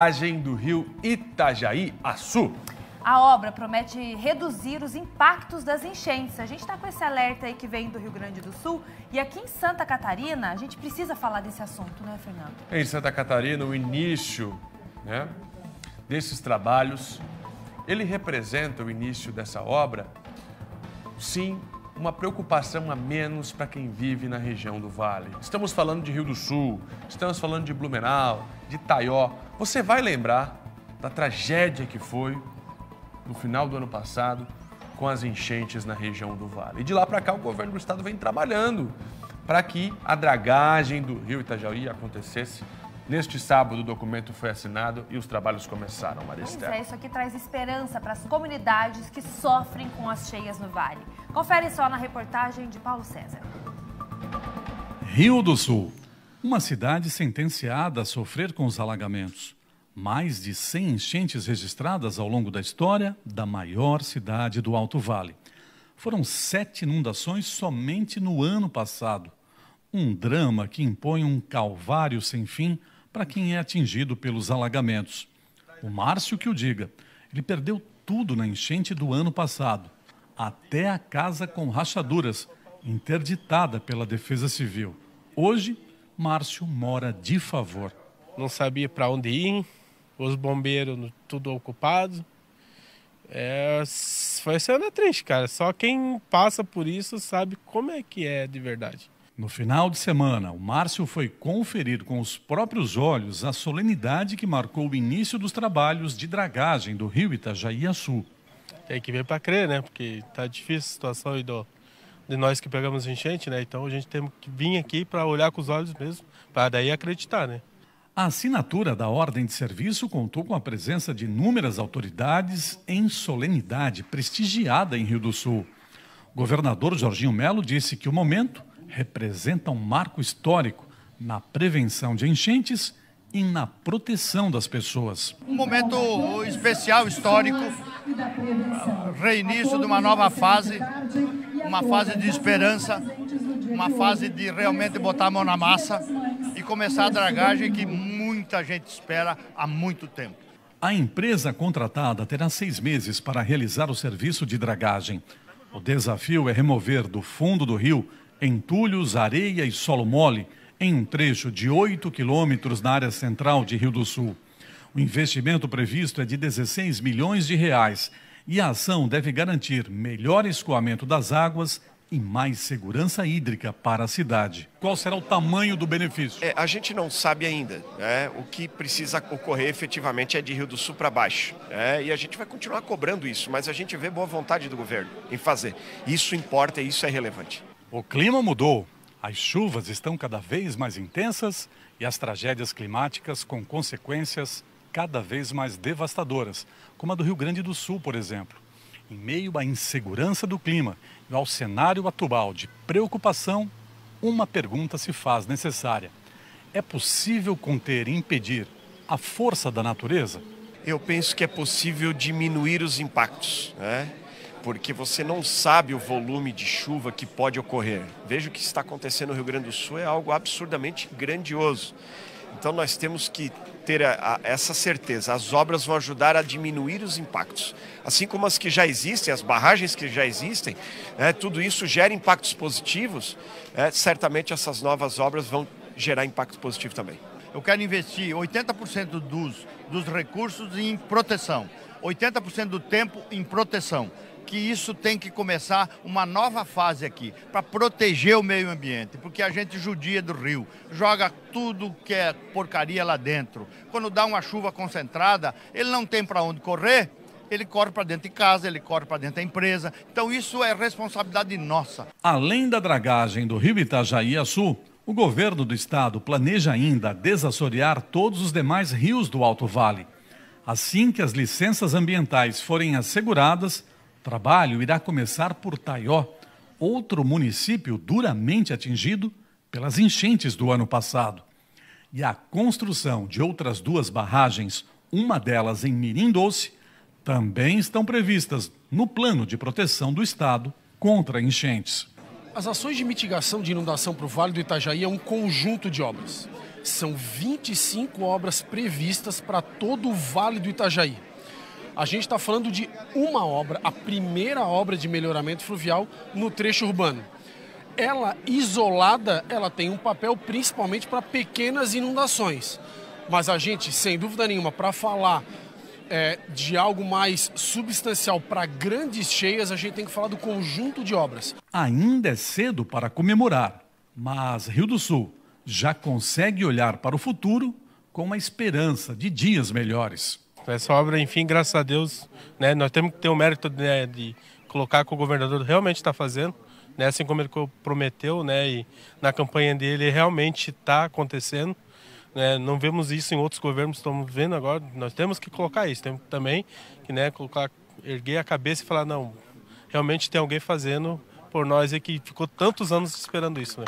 barragem do rio Itajaí Açu. A obra promete reduzir os impactos das enchentes. A gente está com esse alerta aí que vem do Rio Grande do Sul. E aqui em Santa Catarina, a gente precisa falar desse assunto, né, Fernando? Em Santa Catarina, o início né, desses trabalhos, ele representa o início dessa obra, sim, uma preocupação a menos para quem vive na região do Vale. Estamos falando de Rio do Sul, estamos falando de Blumenau, de Taió. Você vai lembrar da tragédia que foi no final do ano passado com as enchentes na região do Vale. E de lá para cá o governo do estado vem trabalhando para que a dragagem do Rio Itajaí acontecesse Neste sábado, o documento foi assinado e os trabalhos começaram, Maristela. Pois é, isso aqui traz esperança para as comunidades que sofrem com as cheias no Vale. Confere só na reportagem de Paulo César. Rio do Sul. Uma cidade sentenciada a sofrer com os alagamentos. Mais de 100 enchentes registradas ao longo da história da maior cidade do Alto Vale. Foram sete inundações somente no ano passado. Um drama que impõe um calvário sem fim para quem é atingido pelos alagamentos. O Márcio que o diga, ele perdeu tudo na enchente do ano passado, até a casa com rachaduras, interditada pela Defesa Civil. Hoje, Márcio mora de favor. Não sabia para onde ir, os bombeiros tudo ocupados. É, foi sendo triste, cara. Só quem passa por isso sabe como é que é de verdade. No final de semana, o Márcio foi conferir com os próprios olhos a solenidade que marcou o início dos trabalhos de dragagem do rio Itajaí-Açu. Tem que ver para crer, né? Porque tá difícil a situação aí do, de nós que pegamos enchente, né? Então a gente tem que vir aqui para olhar com os olhos mesmo, para daí acreditar, né? A assinatura da ordem de serviço contou com a presença de inúmeras autoridades em solenidade prestigiada em Rio do Sul. O governador Jorginho Melo disse que o momento representa um marco histórico na prevenção de enchentes e na proteção das pessoas. Um momento especial, histórico, reinício de uma nova fase, uma fase de esperança, uma fase de realmente botar a mão na massa e começar a dragagem que muita gente espera há muito tempo. A empresa contratada terá seis meses para realizar o serviço de dragagem. O desafio é remover do fundo do rio entulhos, areia e solo mole em um trecho de 8 quilômetros na área central de Rio do Sul. O investimento previsto é de 16 milhões de reais e a ação deve garantir melhor escoamento das águas e mais segurança hídrica para a cidade. Qual será o tamanho do benefício? É, a gente não sabe ainda. Né? O que precisa ocorrer efetivamente é de Rio do Sul para baixo. Né? E a gente vai continuar cobrando isso, mas a gente vê boa vontade do governo em fazer. Isso importa e isso é relevante. O clima mudou. As chuvas estão cada vez mais intensas e as tragédias climáticas com consequências cada vez mais devastadoras, como a do Rio Grande do Sul, por exemplo. Em meio à insegurança do clima e ao cenário atual de preocupação, uma pergunta se faz necessária: é possível conter e impedir a força da natureza? Eu penso que é possível diminuir os impactos. Né? porque você não sabe o volume de chuva que pode ocorrer. Veja o que está acontecendo no Rio Grande do Sul, é algo absurdamente grandioso. Então nós temos que ter a, a, essa certeza. As obras vão ajudar a diminuir os impactos. Assim como as que já existem, as barragens que já existem, é, tudo isso gera impactos positivos. Né, certamente essas novas obras vão gerar impacto positivo também. Eu quero investir 80% dos, dos recursos em proteção, 80% do tempo em proteção que isso tem que começar uma nova fase aqui, para proteger o meio ambiente, porque a gente judia do rio, joga tudo que é porcaria lá dentro. Quando dá uma chuva concentrada, ele não tem para onde correr, ele corre para dentro de casa, ele corre para dentro da empresa. Então isso é responsabilidade nossa. Além da dragagem do rio Itajaí a sul, o governo do estado planeja ainda desassorear todos os demais rios do Alto Vale. Assim que as licenças ambientais forem asseguradas, trabalho irá começar por Taió, outro município duramente atingido pelas enchentes do ano passado. E a construção de outras duas barragens, uma delas em Mirim Doce, também estão previstas no plano de proteção do Estado contra enchentes. As ações de mitigação de inundação para o Vale do Itajaí é um conjunto de obras. São 25 obras previstas para todo o Vale do Itajaí. A gente está falando de uma obra, a primeira obra de melhoramento fluvial no trecho urbano. Ela isolada, ela tem um papel principalmente para pequenas inundações. Mas a gente, sem dúvida nenhuma, para falar é, de algo mais substancial para grandes cheias, a gente tem que falar do conjunto de obras. Ainda é cedo para comemorar, mas Rio do Sul já consegue olhar para o futuro com uma esperança de dias melhores. Essa é obra, enfim, graças a Deus, né, nós temos que ter o mérito né, de colocar que o governador realmente está fazendo, né, assim como ele prometeu, né, e na campanha dele realmente está acontecendo. Né, não vemos isso em outros governos, estamos vendo agora. Nós temos que colocar isso, temos também que né, colocar, erguer a cabeça e falar: não, realmente tem alguém fazendo por nós e que ficou tantos anos esperando isso. Né?